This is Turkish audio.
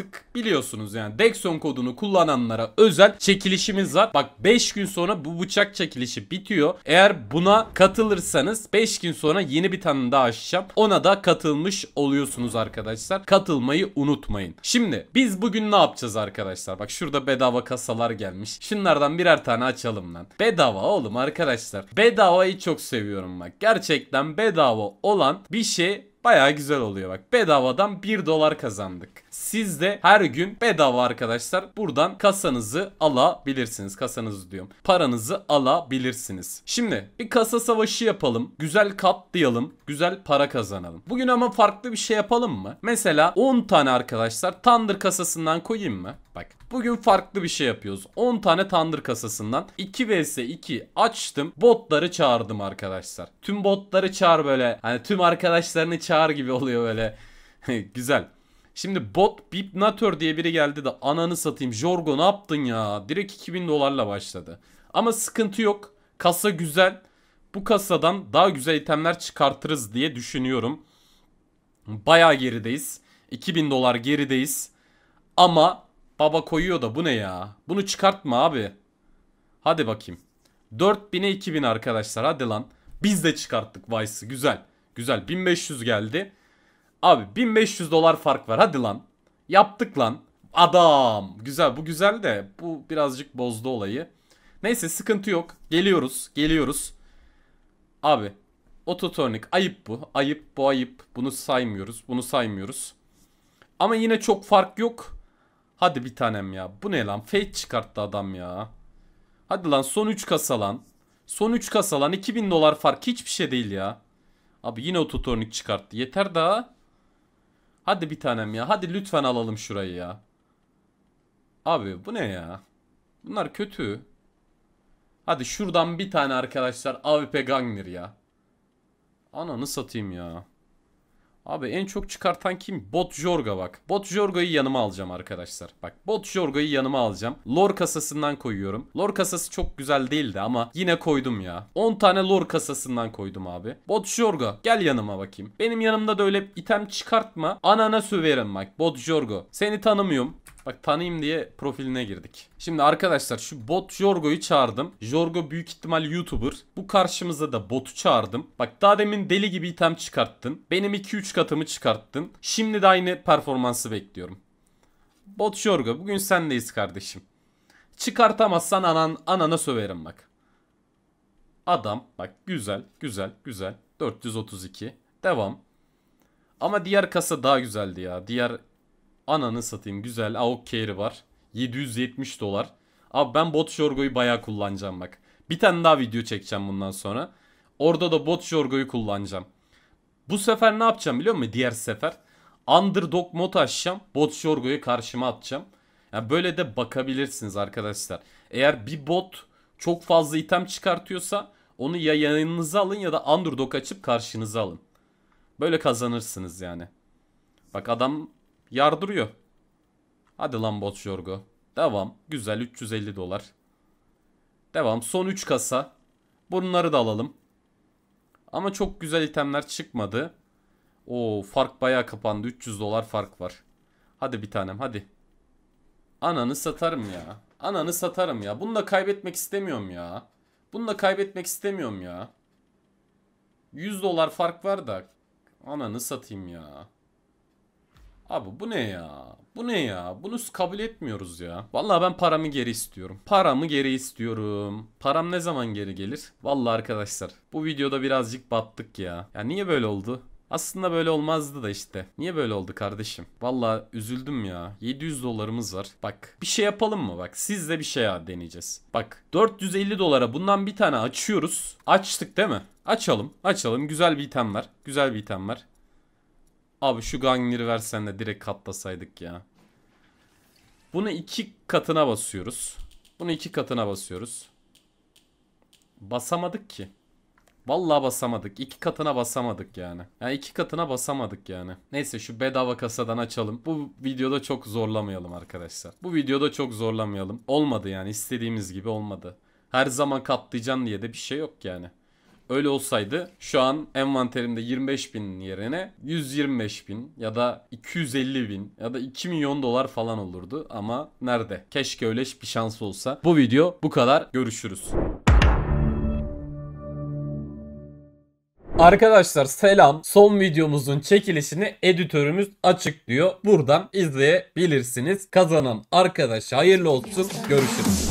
artık biliyorsunuz yani Dexon kodunu kullananlara özel çekilişimiz var. Bak 5 gün sonra bu bıçak çekilişi bitiyor. Eğer buna katılırsanız 5 gün sonra yeni bir tane daha açacağım. Ona da katılmış oluyorsunuz arkadaşlar. Katılmayı unutmayın. Şimdi biz bugün ne yapacağız arkadaşlar? Bak şurada bedava kasalar gelmiş. Şunlardan birer tane açalım lan. Bedava oğlum arkadaşlar. Bedavayı çok seviyorum bak. Gerçekten bedava olan bir şey baya güzel oluyor bak. Bedavadan 1 dolar kazandık. Siz de her gün bedava arkadaşlar buradan kasanızı alabilirsiniz. Kasanızı diyorum. Paranızı alabilirsiniz. Şimdi bir kasa savaşı yapalım. Güzel katlayalım. Güzel para kazanalım. Bugün ama farklı bir şey yapalım mı? Mesela 10 tane arkadaşlar Thunder kasasından koyayım mı? Bak bugün farklı bir şey yapıyoruz. 10 tane Thunder kasasından 2 vs 2 açtım. Botları çağırdım arkadaşlar. Tüm botları çağır böyle. Hani tüm arkadaşlarını çağır gibi oluyor böyle. Güzel. Şimdi bot Bipnator diye biri geldi de ananı satayım. Jorgo ne yaptın ya? Direkt 2000 dolarla başladı. Ama sıkıntı yok. Kasa güzel. Bu kasadan daha güzel itemler çıkartırız diye düşünüyorum. Bayağı gerideyiz. 2000 dolar gerideyiz. Ama baba koyuyor da bu ne ya? Bunu çıkartma abi. Hadi bakayım. 4000'e 2000 arkadaşlar hadi lan. Biz de çıkarttık Vice'ı güzel. Güzel 1500 geldi. Abi 1500 dolar fark var hadi lan. Yaptık lan. Adam. Güzel bu güzel de bu birazcık bozdu olayı. Neyse sıkıntı yok. Geliyoruz geliyoruz. Abi ototornik ayıp bu. Ayıp bu ayıp. Bunu saymıyoruz bunu saymıyoruz. Ama yine çok fark yok. Hadi bir tanem ya. Bu ne lan? Fate çıkarttı adam ya. Hadi lan son 3 kasa lan. Son 3 kasa lan. 2000 dolar fark hiçbir şey değil ya. Abi yine ototornik çıkarttı. Yeter daha. Hadi bir tanem ya. Hadi lütfen alalım şurayı ya. Abi bu ne ya? Bunlar kötü. Hadi şuradan bir tane arkadaşlar AWP Gangner ya. Ananı satayım ya. Abi en çok çıkartan kim? Bot Jorga bak. Bot Jorga'yı yanıma alacağım arkadaşlar. Bak Bot Jorga'yı yanıma alacağım. Lor kasasından koyuyorum. Lor kasası çok güzel değildi ama yine koydum ya. 10 tane lor kasasından koydum abi. Bot Jorga gel yanıma bakayım. Benim yanımda da öyle item çıkartma. Anana söverim bak Bot Jorga, Seni tanımıyorum. Bak tanıyayım diye profiline girdik. Şimdi arkadaşlar şu bot Jorgo'yu çağırdım. Jorgo büyük ihtimal YouTuber. Bu karşımıza da botu çağırdım. Bak daha demin deli gibi item çıkarttın. Benim 2-3 katımı çıkarttın. Şimdi de aynı performansı bekliyorum. Bot Jorgo bugün sendeyiz kardeşim. Çıkartamazsan anan, anana söverim bak. Adam bak güzel güzel güzel 432 devam. Ama diğer kasa daha güzeldi ya. Diğer Ananı satayım güzel. AOK carry var. 770 dolar. Abi ben bot jorgoyu bayağı kullanacağım bak. Bir tane daha video çekeceğim bundan sonra. Orada da bot jorgoyu kullanacağım. Bu sefer ne yapacağım biliyor musun? Diğer sefer. Underdog mod açacağım. Bot jorgoyu karşıma atacağım. Yani böyle de bakabilirsiniz arkadaşlar. Eğer bir bot çok fazla item çıkartıyorsa onu ya yanınıza alın ya da underdog açıp karşınıza alın. Böyle kazanırsınız yani. Bak adam Yardırıyor. Hadi lan bot Jorgo. Devam. Güzel 350 dolar. Devam. Son 3 kasa. Bunları da alalım. Ama çok güzel itemler çıkmadı. O fark bayağı kapandı. 300 dolar fark var. Hadi bir tanem hadi. Ananı satarım ya. Ananı satarım ya. Bunu da kaybetmek istemiyorum ya. Bunu da kaybetmek istemiyorum ya. 100 dolar fark var da. Ananı satayım ya. Abi bu ne ya? Bu ne ya? Bunu kabul etmiyoruz ya. Vallahi ben paramı geri istiyorum. Paramı geri istiyorum. Param ne zaman geri gelir? Vallahi arkadaşlar bu videoda birazcık battık ya. Ya niye böyle oldu? Aslında böyle olmazdı da işte. Niye böyle oldu kardeşim? Valla üzüldüm ya. 700 dolarımız var. Bak bir şey yapalım mı? Bak sizle bir şey deneyeceğiz. Bak 450 dolara bundan bir tane açıyoruz. Açtık değil mi? Açalım. Açalım. Güzel bir item var. Güzel bir item var. Abi şu gangnir'i versen de direkt katlasaydık ya. Bunu iki katına basıyoruz. Bunu iki katına basıyoruz. Basamadık ki. Vallahi basamadık. İki katına basamadık yani. Yani iki katına basamadık yani. Neyse şu bedava kasadan açalım. Bu videoda çok zorlamayalım arkadaşlar. Bu videoda çok zorlamayalım. Olmadı yani istediğimiz gibi olmadı. Her zaman katlayacaksın diye de bir şey yok yani. Öyle olsaydı şu an envanterimde 25 bin yerine 125 bin ya da 250 bin ya da 2 milyon dolar falan olurdu. Ama nerede? Keşke öyle bir şans olsa. Bu video bu kadar. Görüşürüz. Arkadaşlar selam. Son videomuzun çekilişini editörümüz açıklıyor. Buradan izleyebilirsiniz. Kazanan arkadaş hayırlı olsun. Görüşürüz.